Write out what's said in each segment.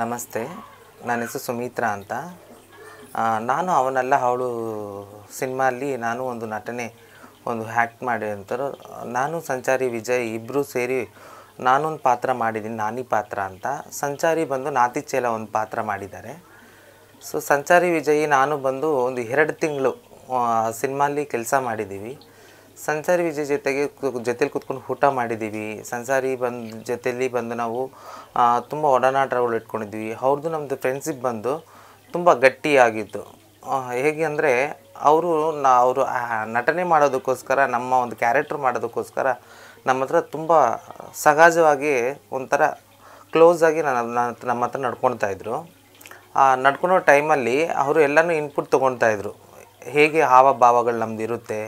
ನಮಸ್ತೆ ನನ್ನ ಹೆಸರು ಸುಮಿತ್ರಾ ಅಂತ ನಾನು ಅವನಲ್ಲ ಅವಳು ಸಿನಿಮಾಲಿ ನಾನು ಒಂದು ನಟನೆ ಒಂದು ಹ್ಯಾಕ್ಟ್ ಮಾಡಿ ಅಂತಾರೆ ನಾನು ಸಂಚಾರಿ ವಿಜಯ್ ಇಬ್ಬರೂ ಸೇರಿ ನಾನೊಂದು ಪಾತ್ರ ಮಾಡಿದ್ದೀನಿ ನಾನಿ ಪಾತ್ರ ಅಂತ ಸಂಚಾರಿ ಬಂದು ನಾತಿಚೇಲ ಒಂದು ಪಾತ್ರ ಮಾಡಿದ್ದಾರೆ ಸೊ ಸಂಚಾರಿ ವಿಜಯಿ ನಾನು ಬಂದು ಒಂದು ಎರಡು ತಿಂಗಳು ಸಿನಿಮಾಲಿ ಕೆಲಸ ಮಾಡಿದ್ದೀವಿ ಸಂಸಾರಿ ವಿಜಯ್ ಜೊತೆಗೆ ಜೊತೆಲಿ ಕೂತ್ಕೊಂಡು ಊಟ ಮಾಡಿದ್ದೀವಿ ಸಂಸಾರಿ ಬಂದು ಜೊತೆಲಿ ಬಂದು ನಾವು ತುಂಬ ಒಡನಾಟಗಳು ಇಟ್ಕೊಂಡಿದ್ವಿ ಅವ್ರದ್ದು ನಮ್ಮದು ಫ್ರೆಂಡ್ಸಿಪ್ ಬಂದು ತುಂಬ ಗಟ್ಟಿಯಾಗಿತ್ತು ಹೇಗೆ ಅಂದರೆ ಅವರು ನಾ ಅವರು ನಟನೆ ಮಾಡೋದಕ್ಕೋಸ್ಕರ ನಮ್ಮ ಒಂದು ಕ್ಯಾರೆಕ್ಟ್ರ್ ಮಾಡೋದಕ್ಕೋಸ್ಕರ ನಮ್ಮ ಹತ್ರ ತುಂಬ ಸಹಜವಾಗಿ ಒಂಥರ ಕ್ಲೋಸಾಗಿ ನನ್ನ ನಮ್ಮ ಹತ್ರ ನಡ್ಕೊಳ್ತಾಯಿದ್ರು ನಡ್ಕೊಳೋ ಟೈಮಲ್ಲಿ ಅವರು ಎಲ್ಲನೂ ಇನ್ಪುಟ್ ತೊಗೊಳ್ತಾಯಿದ್ರು ಹೇಗೆ ಹಾವಭಾವಗಳು ಇರುತ್ತೆ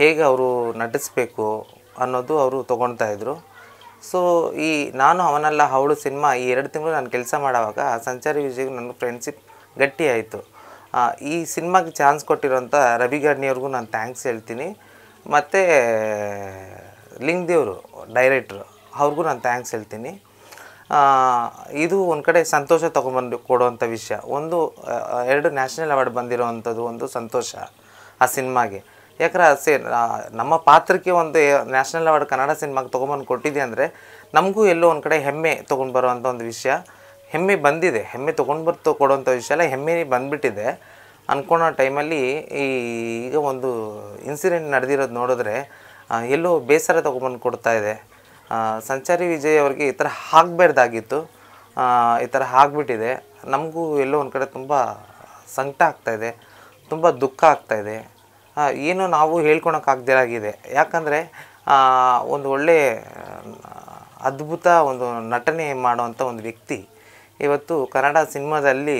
ಹೇಗೆ ಅವರು ನಟಿಸಬೇಕು ಅನ್ನೋದು ಅವರು ತೊಗೊಳ್ತಾ ಇದ್ದರು ಸೊ ಈ ನಾನು ಅವನಲ್ಲ ಅವಳು ಸಿನಿಮಾ ಈ ಎರಡು ತಿಂಗಳು ನಾನು ಕೆಲಸ ಮಾಡೋವಾಗ ಸಂಚಾರಿ ವಿಜಯ್ ನನ್ನ ಫ್ರೆಂಡ್ಶಿಪ್ ಗಟ್ಟಿಯಾಯಿತು ಈ ಸಿನಿಮಾಗೆ ಚಾನ್ಸ್ ಕೊಟ್ಟಿರೋಂಥ ರವಿ ನಾನು ಥ್ಯಾಂಕ್ಸ್ ಹೇಳ್ತೀನಿ ಮತ್ತು ಲಿಂಗ್ದೇವರು ಡೈರೆಕ್ಟ್ರು ಅವ್ರಿಗೂ ನಾನು ಥ್ಯಾಂಕ್ಸ್ ಹೇಳ್ತೀನಿ ಇದು ಒಂದು ಕಡೆ ಸಂತೋಷ ತೊಗೊಂಬಂದು ಕೊಡುವಂಥ ವಿಷಯ ಒಂದು ಎರಡು ನ್ಯಾಷನಲ್ ಅವಾರ್ಡ್ ಬಂದಿರೋವಂಥದ್ದು ಒಂದು ಸಂತೋಷ ಆ ಸಿನಿಮಾಗೆ ಯಾಕಂದ್ರೆ ಸೇ ನಮ್ಮ ಪಾತ್ರಕ್ಕೆ ಒಂದು ನ್ಯಾಷನಲ್ ಅವಾರ್ಡ್ ಕನ್ನಡ ಸಿನಿಮಾಗೆ ತೊಗೊಂಬಂದು ಕೊಟ್ಟಿದೆ ಅಂದರೆ ನಮಗೂ ಎಲ್ಲೋ ಒಂದು ಕಡೆ ಹೆಮ್ಮೆ ತೊಗೊಂಡು ಬರುವಂಥ ಒಂದು ವಿಷಯ ಹೆಮ್ಮೆ ಬಂದಿದೆ ಹೆಮ್ಮೆ ತೊಗೊಂಡು ಬರ್ತು ಕೊಡುವಂಥ ವಿಷಯ ಎಲ್ಲ ಹೆಮ್ಮೆ ಬಂದುಬಿಟ್ಟಿದೆ ಅಂದ್ಕೊಳೋ ಟೈಮಲ್ಲಿ ಈ ಈಗ ಒಂದು ಇನ್ಸಿಡೆಂಟ್ ನಡೆದಿರೋದು ನೋಡಿದ್ರೆ ಎಲ್ಲೋ ಬೇಸರ ತೊಗೊಂಬಂದು ಕೊಡ್ತಾ ಇದೆ ಸಂಚಾರಿ ವಿಜಯ್ ಅವರಿಗೆ ಈ ಥರ ಆಗಬಾರ್ದಾಗಿತ್ತು ಈ ಥರ ಆಗ್ಬಿಟ್ಟಿದೆ ನಮಗೂ ಎಲ್ಲೋ ಒಂದು ಕಡೆ ತುಂಬ ಸಂಕಟ ಆಗ್ತಾಯಿದೆ ತುಂಬ ದುಃಖ ಆಗ್ತಾಯಿದೆ ಏನು ನಾವು ಹೇಳ್ಕೊಳಕ್ಕಾಗ್ದಿರಾಗಿದೆ ಯಾಕಂದರೆ ಒಂದು ಒಳ್ಳೆ ಅದ್ಭುತ ಒಂದು ನಟನೆ ಮಾಡುವಂಥ ಒಂದು ವ್ಯಕ್ತಿ ಇವತ್ತು ಕನ್ನಡ ಸಿನಿಮಾದಲ್ಲಿ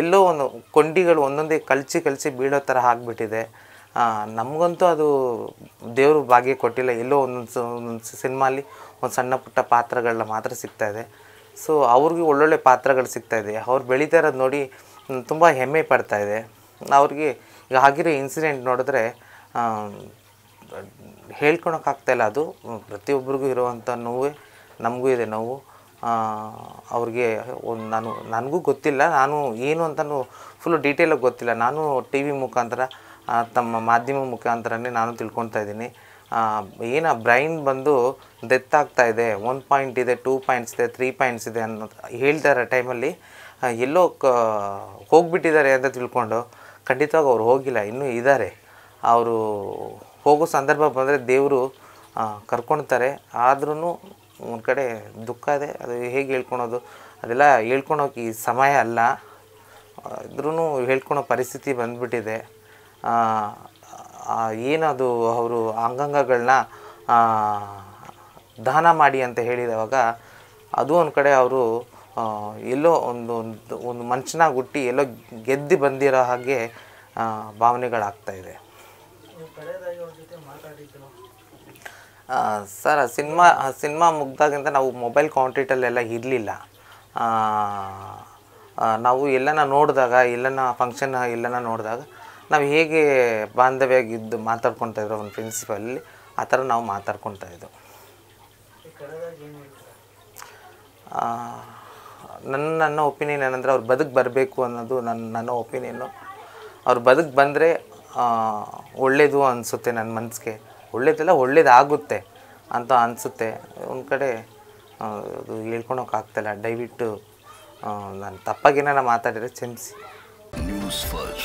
ಎಲ್ಲೋ ಒಂದು ಕೊಂಡಿಗಳು ಒಂದೊಂದೇ ಕಲಚಿ ಕಲಚಿ ಬೀಳೋ ಥರ ಆಗಿಬಿಟ್ಟಿದೆ ನಮಗಂತೂ ಅದು ದೇವರು ಭಾಗ್ಯ ಕೊಟ್ಟಿಲ್ಲ ಎಲ್ಲೋ ಒಂದೊಂದು ಒಂದೊಂದು ಸಿನಿಮಾಲಿ ಒಂದು ಸಣ್ಣ ಪುಟ್ಟ ಪಾತ್ರಗಳನ್ನ ಮಾತ್ರ ಸಿಗ್ತಾ ಇದೆ ಸೊ ಅವ್ರಿಗೆ ಒಳ್ಳೊಳ್ಳೆ ಪಾತ್ರಗಳು ಸಿಗ್ತಾಯಿದೆ ಅವ್ರು ಬೆಳೀತಾ ಇರೋದು ನೋಡಿ ತುಂಬ ಹೆಮ್ಮೆ ಪಡ್ತಾಯಿದೆ ಅವ್ರಿಗೆ ಈಗ ಆಗಿರೋ ಇನ್ಸಿಡೆಂಟ್ ನೋಡಿದ್ರೆ ಹೇಳ್ಕೊಳಕ್ಕಾಗ್ತಾಯಿಲ್ಲ ಅದು ಪ್ರತಿಯೊಬ್ಬರಿಗೂ ಇರುವಂಥ ನೋವೇ ನಮಗೂ ಇದೆ ನೋವು ಅವ್ರಿಗೆ ಒಂದು ನಾನು ನನಗೂ ಗೊತ್ತಿಲ್ಲ ನಾನು ಏನು ಅಂತಲೂ ಫುಲ್ಲು ಡೀಟೇಲಾಗಿ ಗೊತ್ತಿಲ್ಲ ನಾನು ಟಿ ವಿ ಮುಖಾಂತರ ತಮ್ಮ ಮಾಧ್ಯಮ ಮುಖಾಂತರನೇ ನಾನು ತಿಳ್ಕೊತಾ ಇದ್ದೀನಿ ಏನು ಆ ಬ್ರೈನ್ ಬಂದು ಡೆತ್ ಆಗ್ತಾ ಇದೆ ಒನ್ ಪಾಯಿಂಟ್ ಇದೆ ಟೂ ಪಾಯಿಂಟ್ಸ್ ಇದೆ ತ್ರೀ ಪಾಯಿಂಟ್ಸ್ ಇದೆ ಅನ್ನೋ ಹೇಳ್ತಾ ಟೈಮಲ್ಲಿ ಎಲ್ಲೋ ಕ ಹೋಗ್ಬಿಟ್ಟಿದ್ದಾರೆ ಅಂತ ತಿಳ್ಕೊಂಡು ಖಂಡಿತವಾಗಿ ಅವ್ರು ಹೋಗಿಲ್ಲ ಇನ್ನೂ ಇದ್ದಾರೆ ಅವರು ಹೋಗೋ ಸಂದರ್ಭ ಬಂದರೆ ದೇವರು ಕರ್ಕೊಳ್ತಾರೆ ಆದ್ರೂ ಒಂದು ಕಡೆ ದುಃಖ ಇದೆ ಅದು ಹೇಗೆ ಹೇಳ್ಕೊಳೋದು ಅದೆಲ್ಲ ಹೇಳ್ಕೊಳೋಕೆ ಈ ಸಮಯ ಅಲ್ಲ ಆದ್ರೂ ಹೇಳ್ಕೊಳೋ ಪರಿಸ್ಥಿತಿ ಬಂದುಬಿಟ್ಟಿದೆ ಏನದು ಅವರು ಅಂಗಾಂಗಗಳನ್ನ ದಾನ ಮಾಡಿ ಅಂತ ಹೇಳಿದವಾಗ ಅದು ಒಂದು ಕಡೆ ಅವರು ಎಲ್ಲೋ ಒಂದು ಒಂದು ಒಂದು ಮನುಷ್ಯನಾಗ ಹುಟ್ಟಿ ಎಲ್ಲೋ ಗೆದ್ದು ಬಂದಿರೋ ಹಾಗೆ ಇದೆ ಸರ್ ಸಿನಿಮಾ ಸಿನಿಮಾ ಮುಗ್ದಾಗಿಂದ ನಾವು ಮೊಬೈಲ್ ಕಾಂಟ್ರೀಟಲ್ಲೆಲ್ಲ ಇರಲಿಲ್ಲ ನಾವು ಎಲ್ಲನ ನೋಡಿದಾಗ ಎಲ್ಲನ ಫಂಕ್ಷನ್ ಎಲ್ಲನ ನೋಡಿದಾಗ ನಾವು ಹೇಗೆ ಬಾಂಧವ್ಯಾಗಿದ್ದು ಮಾತಾಡ್ಕೊತಾ ಇದ್ರು ಒಂದು ಪ್ರಿನ್ಸಿಪಲ್ಲಿ ಆ ಥರ ನಾವು ಮಾತಾಡ್ಕೊತಾ ಇದ್ದೋ ನನ್ನ ನನ್ನ ಒಪಿನಿಯನ್ ಏನಂದರೆ ಅವ್ರು ಬದುಕು ಬರಬೇಕು ಅನ್ನೋದು ನನ್ನ ನನ್ನ ಒಪಿನಿಯನ್ನು ಅವ್ರು ಬದುಕು ಬಂದರೆ ಒಳ್ಳೇದು ಅನಿಸುತ್ತೆ ನನ್ನ ಮನಸ್ಸಿಗೆ ಒಳ್ಳೇದಲ್ಲ ಒಳ್ಳೇದಾಗುತ್ತೆ ಅಂತ ಅನಿಸುತ್ತೆ ಒಂದು ಕಡೆ ಅದು ಆಗ್ತಾಯಿಲ್ಲ ದಯವಿಟ್ಟು ನಾನು ತಪ್ಪಾಗೇನಾರ ಮಾತಾಡಿದರೆ ಚೆನ್ಸ್ ನ್ಯೂಸ್ ಫಸ್ಟ್